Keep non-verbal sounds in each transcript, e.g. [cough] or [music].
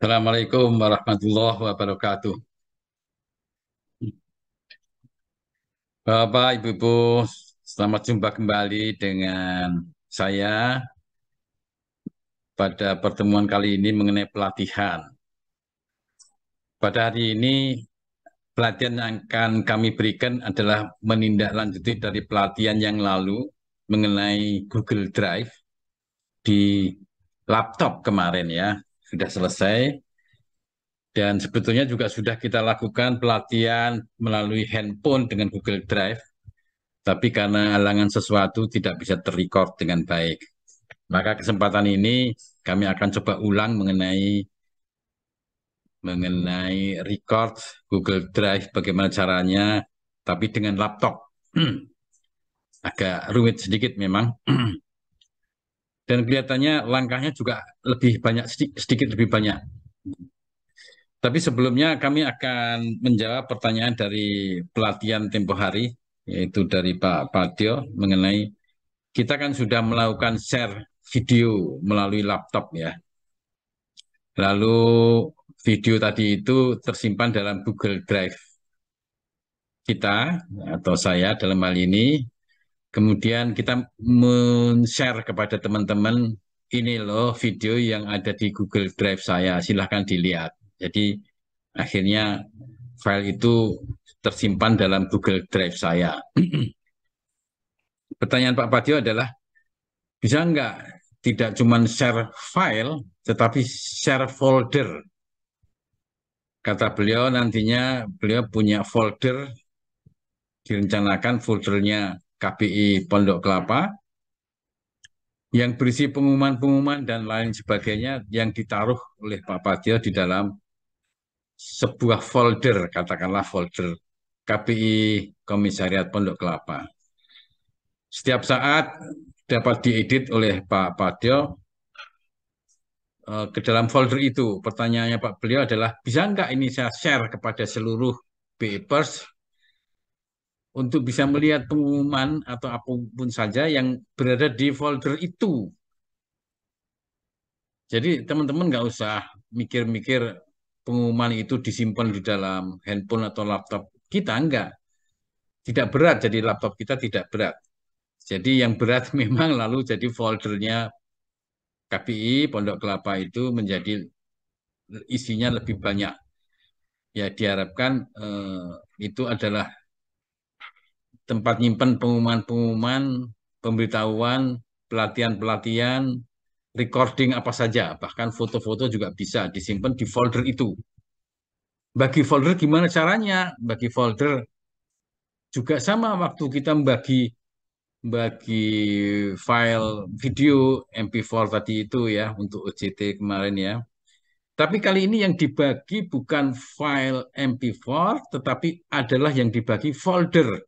Assalamualaikum warahmatullahi wabarakatuh. Bapak, Ibu-Ibu, selamat jumpa kembali dengan saya pada pertemuan kali ini mengenai pelatihan. Pada hari ini, pelatihan yang akan kami berikan adalah menindaklanjuti dari pelatihan yang lalu mengenai Google Drive di laptop kemarin ya sudah selesai dan sebetulnya juga sudah kita lakukan pelatihan melalui handphone dengan Google Drive, tapi karena halangan sesuatu tidak bisa terrecord dengan baik. Maka kesempatan ini kami akan coba ulang mengenai mengenai record Google Drive bagaimana caranya, tapi dengan laptop. [clears throat] Agak rumit sedikit memang. [clears throat] dan kelihatannya langkahnya juga lebih banyak sedikit lebih banyak. Tapi sebelumnya kami akan menjawab pertanyaan dari pelatihan tempo hari yaitu dari Pak Patio mengenai kita kan sudah melakukan share video melalui laptop ya. Lalu video tadi itu tersimpan dalam Google Drive. Kita atau saya dalam hal ini kemudian kita men-share kepada teman-teman ini loh video yang ada di Google Drive saya silahkan dilihat jadi akhirnya file itu tersimpan dalam Google Drive saya [clears throat] pertanyaan Pak Patio adalah bisa nggak tidak cuma share file tetapi share folder kata beliau nantinya beliau punya folder direncanakan foldernya KPI Pondok Kelapa yang berisi pengumuman-pengumuman dan lain sebagainya yang ditaruh oleh Pak Patio di dalam sebuah folder, katakanlah folder KPI Komisariat Pondok Kelapa. Setiap saat dapat diedit oleh Pak Patio eh, ke dalam folder itu pertanyaannya Pak beliau adalah bisa enggak ini saya share kepada seluruh papers untuk bisa melihat pengumuman atau apapun saja yang berada di folder itu. Jadi teman-teman nggak usah mikir-mikir pengumuman itu disimpan di dalam handphone atau laptop kita enggak. Tidak berat jadi laptop kita tidak berat. Jadi yang berat [laughs] memang lalu jadi foldernya KPI Pondok Kelapa itu menjadi isinya lebih banyak. Ya diharapkan eh, itu adalah tempat nyimpan pengumuman-pengumuman, pemberitahuan, pelatihan-pelatihan, recording apa saja, bahkan foto-foto juga bisa disimpan di folder itu. Bagi folder gimana caranya? Bagi folder juga sama waktu kita membagi bagi file video MP4 tadi itu ya untuk OJT kemarin ya. Tapi kali ini yang dibagi bukan file MP4 tetapi adalah yang dibagi folder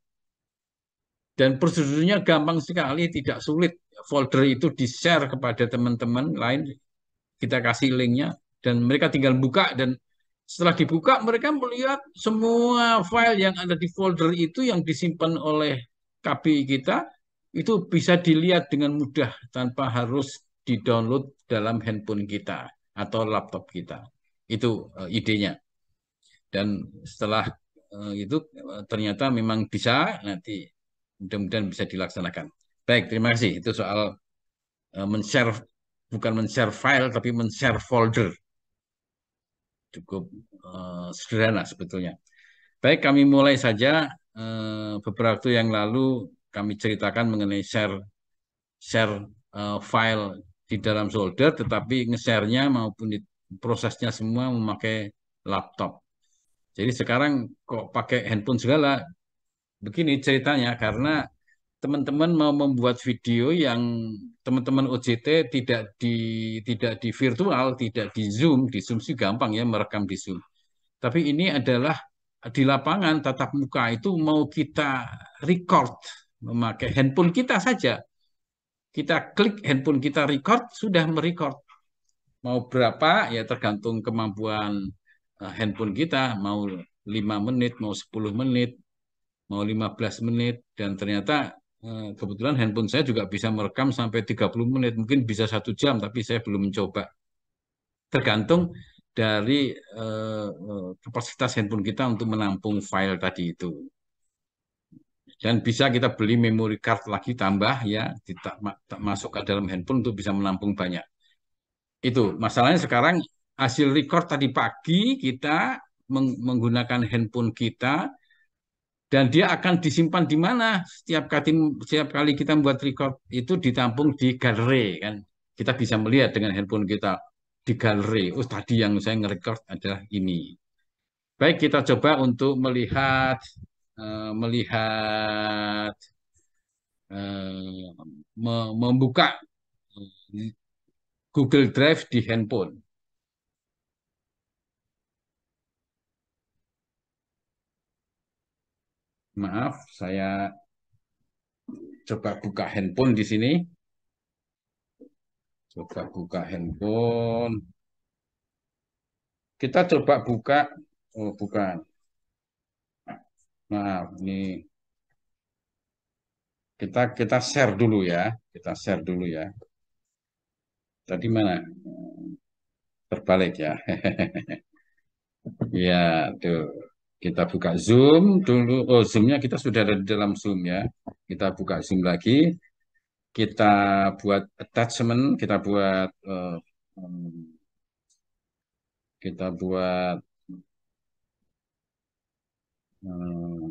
dan prosedurnya gampang sekali, tidak sulit. Folder itu di-share kepada teman-teman lain, kita kasih linknya, dan mereka tinggal buka, dan setelah dibuka mereka melihat semua file yang ada di folder itu yang disimpan oleh KPI kita, itu bisa dilihat dengan mudah tanpa harus di-download dalam handphone kita atau laptop kita. Itu eh, idenya. Dan setelah eh, itu eh, ternyata memang bisa nanti mudah-mudahan bisa dilaksanakan. Baik, terima kasih. Itu soal uh, men-share bukan men-share file tapi men-share folder. Cukup uh, sederhana sebetulnya. Baik, kami mulai saja uh, beberapa waktu yang lalu kami ceritakan mengenai share share uh, file di dalam folder tetapi nge-share-nya maupun di, prosesnya semua memakai laptop. Jadi sekarang kok pakai handphone segala begini ceritanya karena teman-teman mau membuat video yang teman-teman OJT tidak di tidak di virtual, tidak di Zoom, di Zoom sih gampang ya merekam di Zoom. Tapi ini adalah di lapangan tatap muka itu mau kita record memakai handphone kita saja. Kita klik handphone kita record sudah merecord. Mau berapa ya tergantung kemampuan eh, handphone kita, mau 5 menit, mau 10 menit, mau 15 menit dan ternyata eh, kebetulan handphone saya juga bisa merekam sampai 30 menit mungkin bisa satu jam tapi saya belum mencoba tergantung dari eh, eh, kapasitas handphone kita untuk menampung file tadi itu dan bisa kita beli memory card lagi tambah ya tak masuk ke dalam handphone untuk bisa menampung banyak itu masalahnya sekarang hasil record tadi pagi kita menggunakan handphone kita dan dia akan disimpan di mana setiap kali setiap kali kita membuat record itu ditampung di galeri kan kita bisa melihat dengan handphone kita di galeri oh tadi yang saya ngerekord adalah ini baik kita coba untuk melihat uh, melihat uh, membuka eh, Google Drive di handphone Maaf, saya coba buka handphone di sini. Coba buka handphone. Kita coba buka, oh bukan. Maaf, ini kita kita share dulu ya, kita share dulu ya. Tadi mana? Terbalik ya. [laughs] Iya, tuh. Kita buka Zoom dulu. Oh, zoom kita sudah ada di dalam Zoom ya. Kita buka Zoom lagi. Kita buat attachment, kita buat uh, kita buat eh,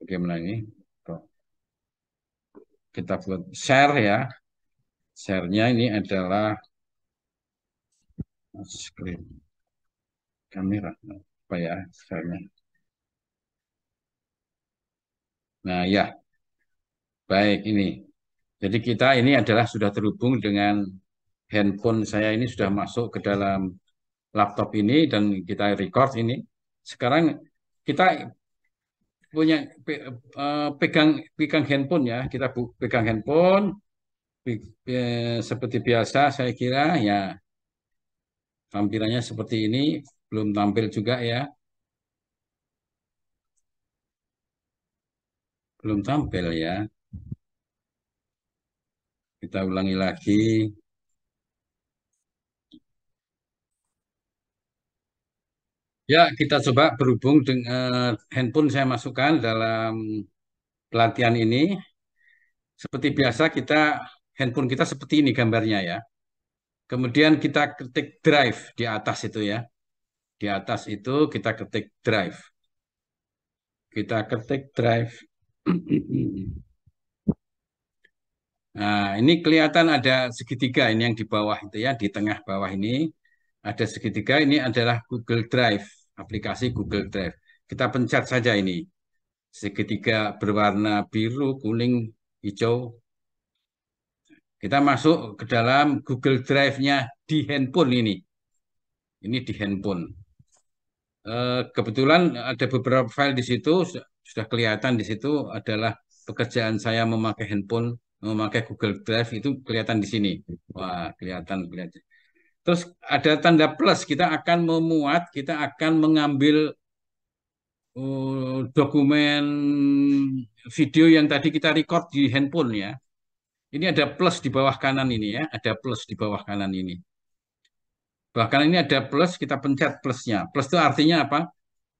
Bagaimana ini? Kita buat share ya. Sharenya ini adalah screen kamera nah, apa ya sekarang nah ya baik ini jadi kita ini adalah sudah terhubung dengan handphone saya ini sudah masuk ke dalam laptop ini dan kita record ini sekarang kita punya eh, pegang pegang handphone ya kita pegang handphone seperti biasa saya kira ya tampilannya seperti ini belum tampil juga ya. Belum tampil ya. Kita ulangi lagi. Ya, kita coba berhubung dengan eh, handphone saya masukkan dalam pelatihan ini. Seperti biasa kita handphone kita seperti ini gambarnya ya. Kemudian kita ketik drive di atas itu ya. Di atas itu kita ketik drive. Kita ketik drive. [clears throat] Nah, ini kelihatan ada segitiga ini yang di bawah itu ya, di tengah bawah ini ada segitiga ini adalah Google Drive, aplikasi Google Drive. Kita pencet saja ini. Segitiga berwarna biru, kuning, hijau. Kita masuk ke dalam Google Drive-nya di handphone ini. Ini di handphone. Eh, kebetulan ada beberapa file di situ sudah kelihatan di situ adalah pekerjaan saya memakai handphone, memakai Google Drive itu kelihatan di sini. Wah, kelihatan kelihatan. Terus ada tanda plus, kita akan memuat, kita akan mengambil uh, dokumen video yang tadi kita record di handphone ya. Ini ada plus di bawah kanan ini ya, ada plus di bawah kanan ini. Bahkan ini ada plus, kita pencet plusnya. Plus itu artinya apa?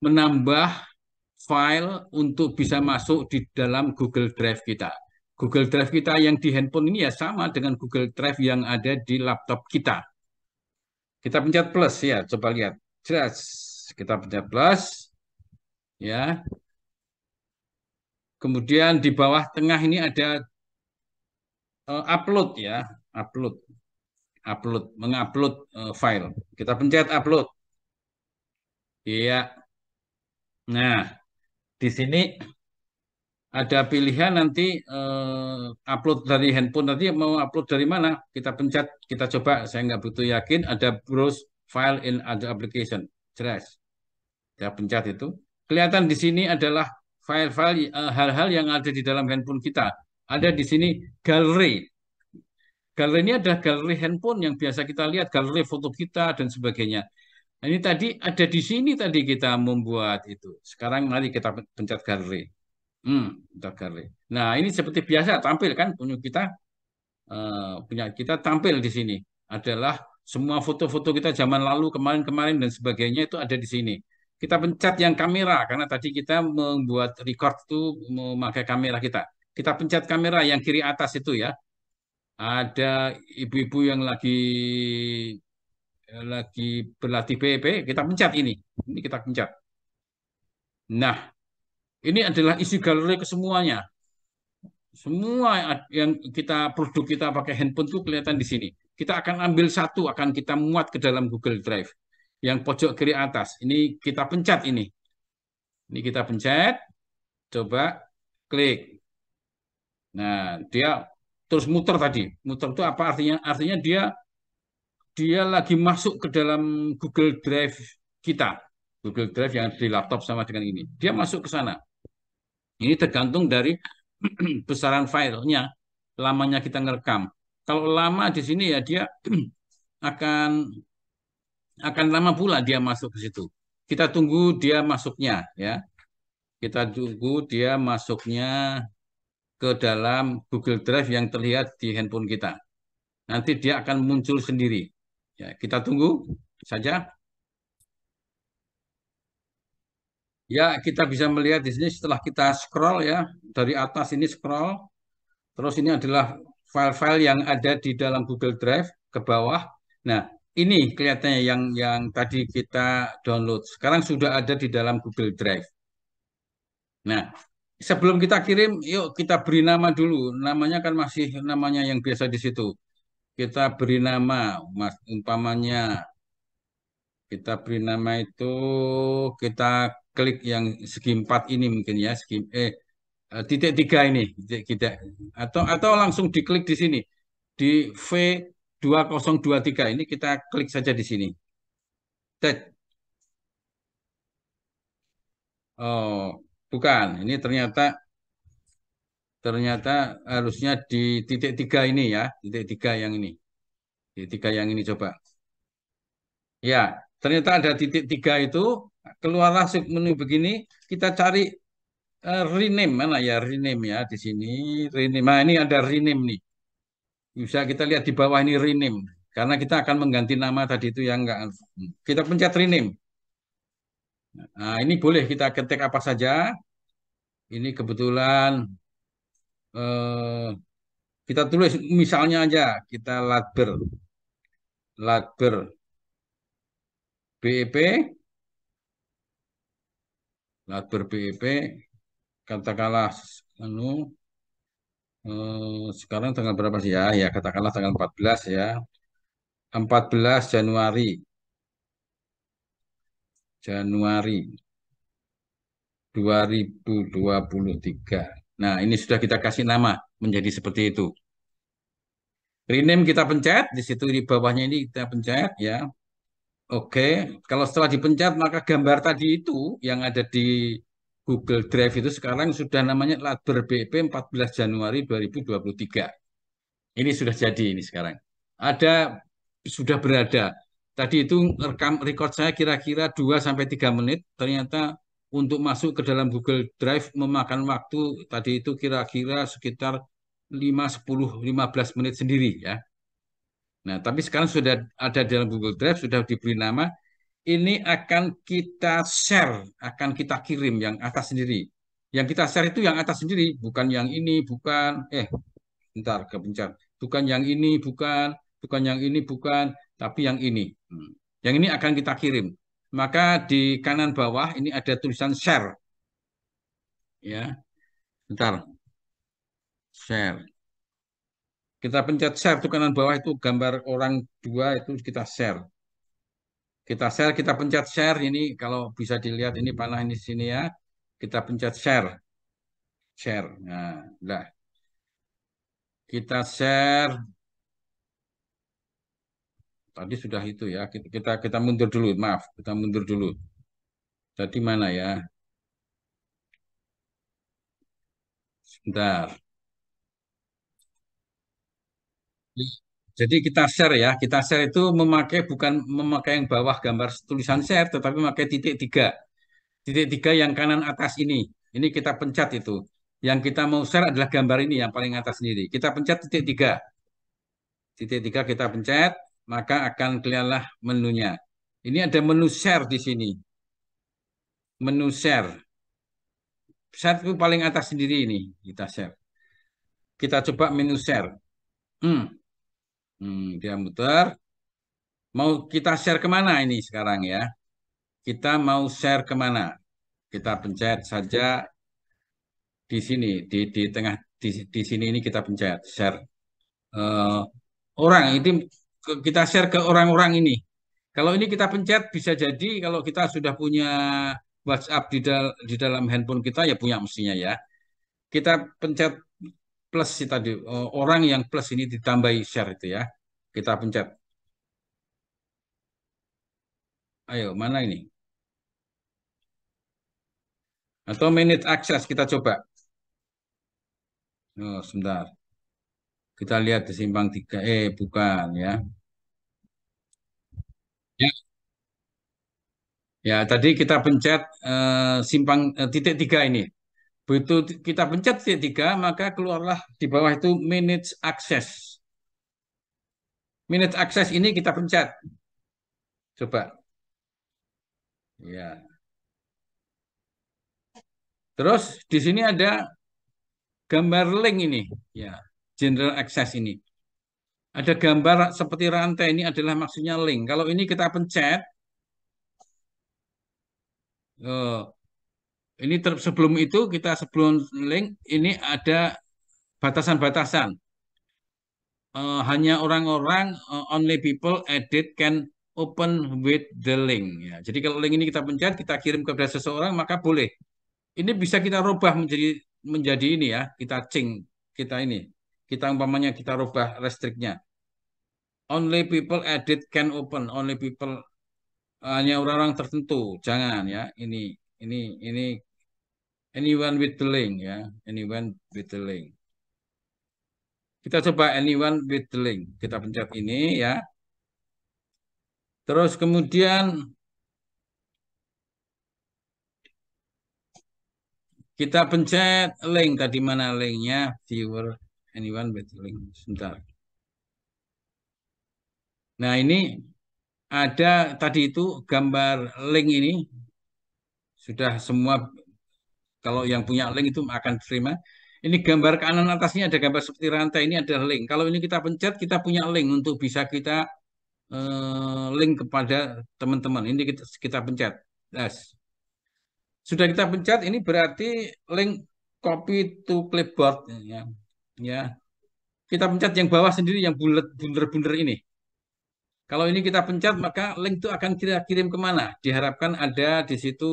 Menambah file untuk bisa masuk di dalam Google Drive kita. Google Drive kita yang di handphone ini ya sama dengan Google Drive yang ada di laptop kita. Kita pencet plus ya, coba lihat. Jelas, kita pencet plus. Ya. Kemudian di bawah tengah ini ada eh, upload ya, upload upload, mengupload uh, file. Kita pencet upload. Iya. Nah, di sini ada pilihan nanti uh, upload dari handphone nanti mau upload dari mana? Kita pencet, kita coba. Saya nggak butuh yakin. Ada browse file in other application. Jelas. kita pencet itu. Kelihatan di sini adalah file-file eh, hal-hal uh, yang ada di dalam handphone kita. Ada di sini gallery. Galeri ini adalah galeri handphone yang biasa kita lihat, galeri foto kita dan sebagainya. Nah, ini tadi ada di sini tadi kita membuat itu. Sekarang mari kita pencet galeri. Hmm, pencet galeri. Nah ini seperti biasa tampil kan punya kita uh, punya kita tampil di sini adalah semua foto-foto kita zaman lalu kemarin-kemarin dan sebagainya itu ada di sini. Kita pencet yang kamera karena tadi kita membuat record itu memakai kamera kita. Kita pencet kamera yang kiri atas itu ya ada ibu-ibu yang lagi eh, lagi berlatih PP, e kita pencet ini. Ini kita pencet. Nah, ini adalah isi galeri kesemuanya. Semua yang kita produk kita pakai handphone itu kelihatan di sini. Kita akan ambil satu, akan kita muat ke dalam Google Drive. Yang pojok kiri atas, ini kita pencet ini. Ini kita pencet, coba klik. Nah, dia terus muter tadi. Muter itu apa artinya? Artinya dia dia lagi masuk ke dalam Google Drive kita. Google Drive yang di laptop sama dengan ini. Dia masuk ke sana. Ini tergantung dari [clears throat] besaran filenya, lamanya kita ngerekam. Kalau lama di sini ya dia [clears throat] akan akan lama pula dia masuk ke situ. Kita tunggu dia masuknya ya. Kita tunggu dia masuknya ke dalam Google Drive yang terlihat di handphone kita. Nanti dia akan muncul sendiri. Ya, kita tunggu saja. Ya, kita bisa melihat di sini setelah kita scroll ya, dari atas ini scroll. Terus ini adalah file-file yang ada di dalam Google Drive ke bawah. Nah, ini kelihatannya yang yang tadi kita download. Sekarang sudah ada di dalam Google Drive. Nah, sebelum kita kirim, yuk kita beri nama dulu. Namanya kan masih namanya yang biasa di situ. Kita beri nama, mas, umpamanya kita beri nama itu kita klik yang segi empat ini mungkin ya segi eh, eh titik tiga ini titik atau atau langsung diklik di sini di V 2023 ini kita klik saja di sini. Tet. Oh, Bukan, ini ternyata ternyata harusnya di titik tiga ini ya, titik tiga yang ini. Titik tiga yang ini coba. Ya, ternyata ada titik tiga itu, keluar keluarlah menu begini, kita cari uh, rename mana ya, rename ya di sini. Rename, nah ini ada rename nih. Bisa kita lihat di bawah ini rename. Karena kita akan mengganti nama tadi itu yang enggak. Kita pencet rename. Nah, ini boleh kita ketik apa saja. Ini kebetulan eh, kita tulis misalnya aja kita latber. Latber. BEP. Latber BEP. Katakanlah anu, eh, sekarang tanggal berapa sih ya? Ya katakanlah tanggal 14 ya. 14 Januari Januari 2023. Nah, ini sudah kita kasih nama menjadi seperti itu. Rename kita pencet, di situ di bawahnya ini kita pencet ya. Oke, kalau setelah dipencet maka gambar tadi itu yang ada di Google Drive itu sekarang sudah namanya Ladber BP 14 Januari 2023. Ini sudah jadi ini sekarang. Ada sudah berada Tadi itu rekam record saya kira-kira 2 sampai 3 menit, ternyata untuk masuk ke dalam Google Drive memakan waktu tadi itu kira-kira sekitar 5 10 15 menit sendiri ya. Nah, tapi sekarang sudah ada dalam Google Drive, sudah diberi nama. Ini akan kita share, akan kita kirim yang atas sendiri. Yang kita share itu yang atas sendiri, bukan yang ini, bukan eh bentar kebencar. Bukan yang ini, bukan bukan yang ini, bukan, tapi yang ini. Hmm. Yang ini akan kita kirim. Maka di kanan bawah ini ada tulisan share. Ya, bentar. Share. Kita pencet share di kanan bawah itu gambar orang dua itu kita share. Kita share, kita pencet share ini kalau bisa dilihat ini panah ini sini ya. Kita pencet share. Share. Nah, udah. Kita share Tadi sudah itu ya. Kita kita mundur dulu, maaf, kita mundur dulu. Tadi mana ya? Sebentar. Jadi kita share ya, kita share itu memakai bukan memakai yang bawah gambar tulisan share, tetapi memakai titik tiga, titik tiga yang kanan atas ini. Ini kita pencet itu. Yang kita mau share adalah gambar ini yang paling atas sendiri. Kita pencet titik tiga, titik tiga kita pencet, maka akan kelihatanlah menunya. Ini ada menu share di sini. Menu share. itu paling atas sendiri ini kita share. Kita coba menu share. Hmm. Hmm, dia muter. Mau kita share kemana ini sekarang ya? Kita mau share kemana? Kita pencet saja di sini, di, di tengah di, di sini ini kita pencet share. Uh, orang ini kita share ke orang-orang ini. Kalau ini kita pencet bisa jadi kalau kita sudah punya WhatsApp di, dal di dalam handphone kita ya punya mestinya ya. Kita pencet plus si tadi orang yang plus ini ditambah share itu ya. Kita pencet. Ayo, mana ini? Atau minute access kita coba. Oh, sebentar. Kita lihat di simpang tiga. Eh, bukan ya. Ya, ya tadi kita pencet uh, simpang uh, titik tiga ini. Begitu kita pencet titik tiga, maka keluarlah di bawah itu manage access. Manage access ini kita pencet. Coba. Ya. Terus di sini ada gambar link ini, ya, general access ini. Ada gambar seperti rantai ini adalah maksudnya link. Kalau ini kita pencet, oh, ini sebelum itu kita sebelum link ini ada batasan-batasan. Eh, hanya orang-orang eh, only people edit can open with the link. Ya, jadi kalau link ini kita pencet, kita kirim kepada seseorang maka boleh. Ini bisa kita rubah menjadi menjadi ini ya, kita cing, kita ini. Kita umpamanya kita rubah restriknya only people edit can open, only people hanya uh, orang-orang tertentu. Jangan ya. Ini ini ini anyone with the link ya, anyone with the link. Kita coba anyone with the link. Kita pencet ini ya. Terus kemudian kita pencet link tadi mana linknya viewer anyone with the link sebentar Nah ini ada tadi itu gambar link ini sudah semua kalau yang punya link itu akan terima. Ini gambar kanan atasnya ada gambar seperti rantai ini ada link. Kalau ini kita pencet kita punya link untuk bisa kita eh, link kepada teman-teman. Ini kita, kita pencet. Yes. Sudah kita pencet ini berarti link copy to clipboard ya. ya. Kita pencet yang bawah sendiri yang bulat bundar bunder ini. Kalau ini kita pencet, maka link itu akan kita kirim kemana? Diharapkan ada di situ,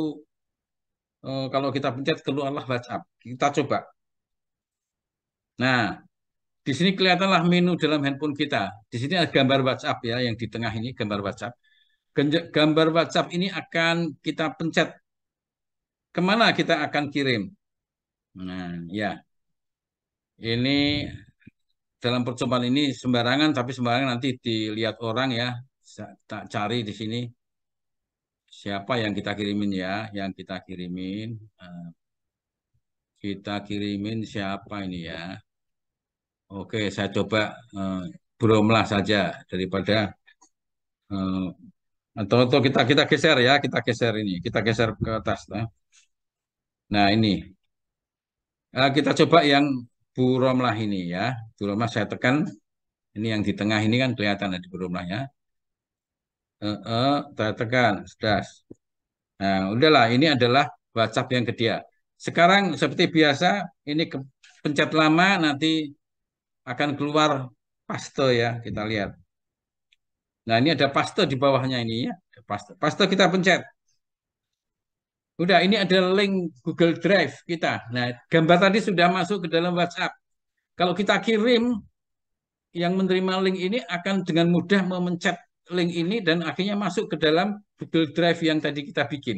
eh, kalau kita pencet keluarlah WhatsApp. Kita coba. Nah, di sini kelihatanlah menu dalam handphone kita. Di sini ada gambar WhatsApp ya, yang di tengah ini gambar WhatsApp. Gambar WhatsApp ini akan kita pencet. Kemana kita akan kirim? Nah, ya. Ini dalam percobaan ini sembarangan tapi sembarangan nanti dilihat orang ya tak cari di sini siapa yang kita kirimin ya yang kita kirimin eh, kita kirimin siapa ini ya oke saya coba uh, bromlah saja daripada eh, atau atau kita kita geser ya kita geser ini kita geser ke atas nah, nah ini Uh, kita coba yang buromlah lah ini ya. Buromlah saya tekan. Ini yang di tengah ini kan kelihatan ada buromlahnya. lah eh, E eh, -e, saya tekan. Sudah. Nah, udahlah. Ini adalah WhatsApp yang kedua. Sekarang seperti biasa, ini ke, pencet lama nanti akan keluar paste ya. Kita lihat. Nah, ini ada paste di bawahnya ini ya. Paste, paste kita pencet. Udah, ini ada link Google Drive kita. Nah, gambar tadi sudah masuk ke dalam WhatsApp. Kalau kita kirim, yang menerima link ini akan dengan mudah memencet link ini dan akhirnya masuk ke dalam Google Drive yang tadi kita bikin.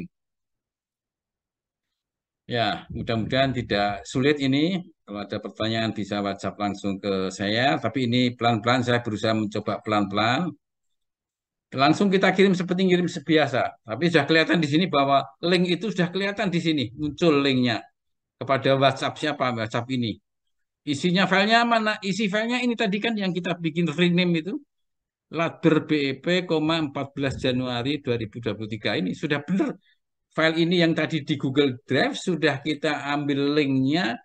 Ya, mudah-mudahan tidak sulit ini. Kalau ada pertanyaan bisa WhatsApp langsung ke saya. Tapi ini pelan-pelan, saya berusaha mencoba pelan-pelan langsung kita kirim seperti kirim sebiasa, Tapi sudah kelihatan di sini bahwa link itu sudah kelihatan di sini, muncul linknya kepada WhatsApp siapa WhatsApp ini. Isinya filenya mana? Nah, isi filenya ini tadi kan yang kita bikin rename itu. Ladder e BEP, 14 Januari 2023 ini sudah benar. File ini yang tadi di Google Drive sudah kita ambil linknya,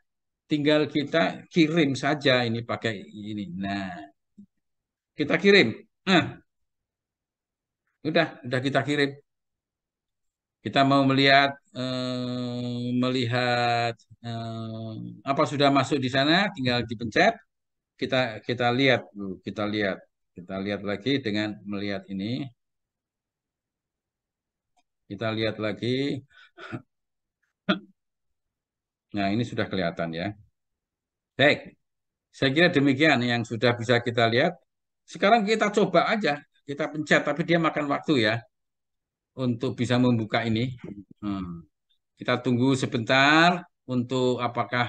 tinggal kita kirim saja ini pakai ini. Nah, kita kirim. Nah, Udah, udah kita kirim. Kita mau melihat eh, melihat eh, apa sudah masuk di sana, tinggal dipencet. Kita kita lihat, kita lihat, kita lihat lagi dengan melihat ini. Kita lihat lagi. Nah, ini sudah kelihatan ya. Baik, saya kira demikian yang sudah bisa kita lihat. Sekarang kita coba aja kita pencet tapi dia makan waktu ya untuk bisa membuka ini. Hmm. Kita tunggu sebentar untuk apakah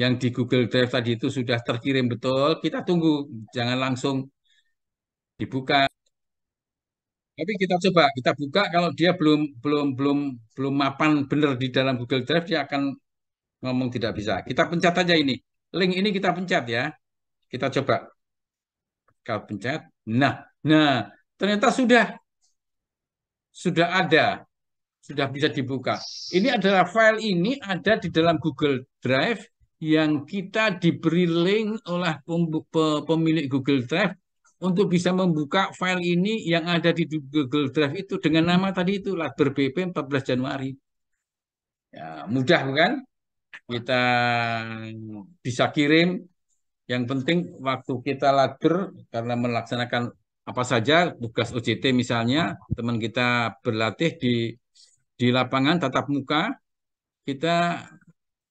yang di Google Drive tadi itu sudah terkirim betul. Kita tunggu, jangan langsung dibuka. Tapi kita coba, kita buka kalau dia belum belum belum belum mapan benar di dalam Google Drive dia akan ngomong tidak bisa. Kita pencet aja ini. Link ini kita pencet ya. Kita coba. Kalau pencet. Nah, Nah, ternyata sudah sudah ada, sudah bisa dibuka. Ini adalah file ini ada di dalam Google Drive yang kita diberi link oleh pemilik Google Drive untuk bisa membuka file ini yang ada di Google Drive itu dengan nama tadi itu Labor BP 14 Januari. Ya, mudah bukan? Kita bisa kirim. Yang penting waktu kita latber karena melaksanakan apa saja tugas OJT misalnya teman kita berlatih di di lapangan tatap muka kita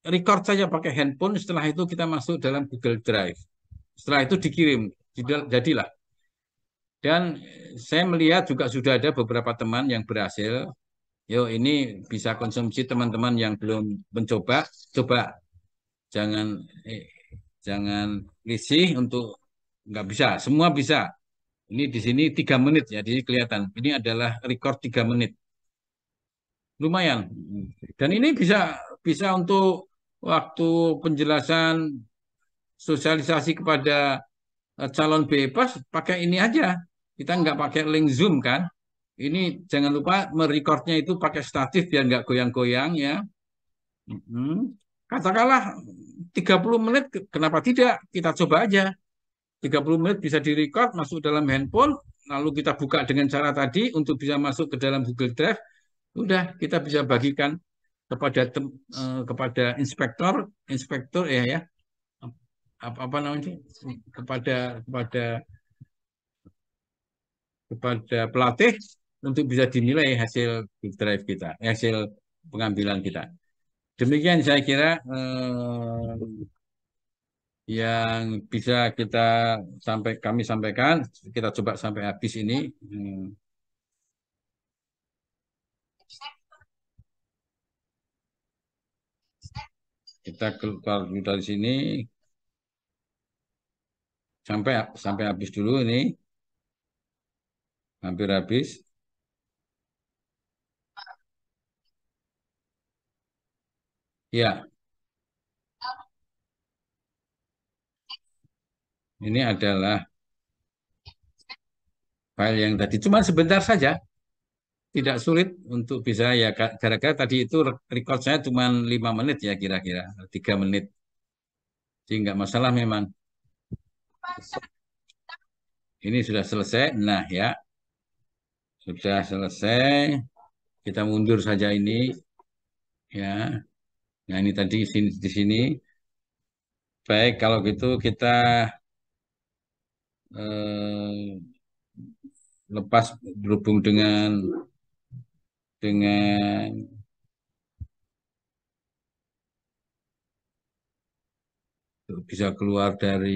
record saja pakai handphone setelah itu kita masuk dalam Google Drive setelah itu dikirim jadilah dan saya melihat juga sudah ada beberapa teman yang berhasil yo ini bisa konsumsi teman-teman yang belum mencoba coba jangan eh, jangan risih untuk nggak bisa semua bisa ini di sini tiga menit ya, jadi kelihatan. Ini adalah record tiga menit. Lumayan. Dan ini bisa bisa untuk waktu penjelasan sosialisasi kepada eh, calon bebas pakai ini aja. Kita nggak pakai link Zoom kan. Ini jangan lupa merekornya itu pakai statif biar nggak goyang-goyang ya. Mm-hmm. Katakanlah 30 menit kenapa tidak kita coba aja 30 menit bisa direcord masuk dalam handphone lalu kita buka dengan cara tadi untuk bisa masuk ke dalam Google Drive sudah kita bisa bagikan kepada tem, eh, kepada inspektor inspektor ya ya apa, apa namanya kepada kepada kepada pelatih untuk bisa dinilai hasil Google Drive kita hasil pengambilan kita demikian saya kira eh, yang bisa kita sampai kami sampaikan kita coba sampai habis ini hmm. kita keluar dari sini sampai sampai habis dulu ini hampir habis ya Ini adalah file yang tadi. Cuma sebentar saja. Tidak sulit untuk bisa ya. Gara-gara tadi itu record saya cuma 5 menit ya kira-kira. 3 menit. Jadi nggak masalah memang. Ini sudah selesai. Nah ya. Sudah selesai. Kita mundur saja ini. Ya. Nah ini tadi di sini. Baik, kalau gitu kita Eh, lepas berhubung dengan dengan bisa keluar dari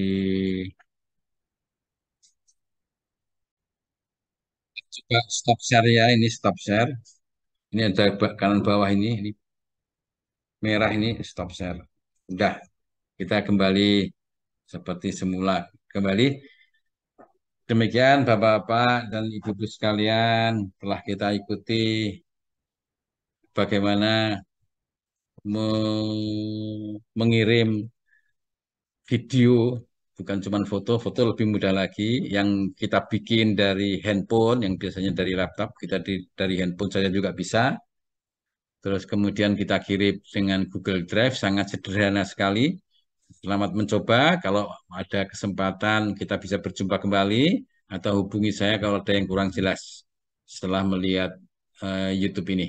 coba stop share ya ini stop share ini ada kanan bawah ini ini merah ini stop share udah kita kembali seperti semula kembali Demikian Bapak-Bapak dan Ibu-Ibu sekalian telah kita ikuti bagaimana mengirim video bukan cuma foto, foto lebih mudah lagi yang kita bikin dari handphone yang biasanya dari laptop, kita di, dari handphone saja juga bisa. Terus kemudian kita kirim dengan Google Drive sangat sederhana sekali. Selamat mencoba. Kalau ada kesempatan kita bisa berjumpa kembali atau hubungi saya kalau ada yang kurang jelas setelah melihat uh, YouTube ini.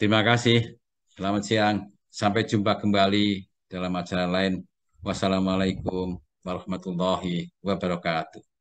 Terima kasih. Selamat siang. Sampai jumpa kembali dalam acara lain. Wassalamualaikum warahmatullahi wabarakatuh.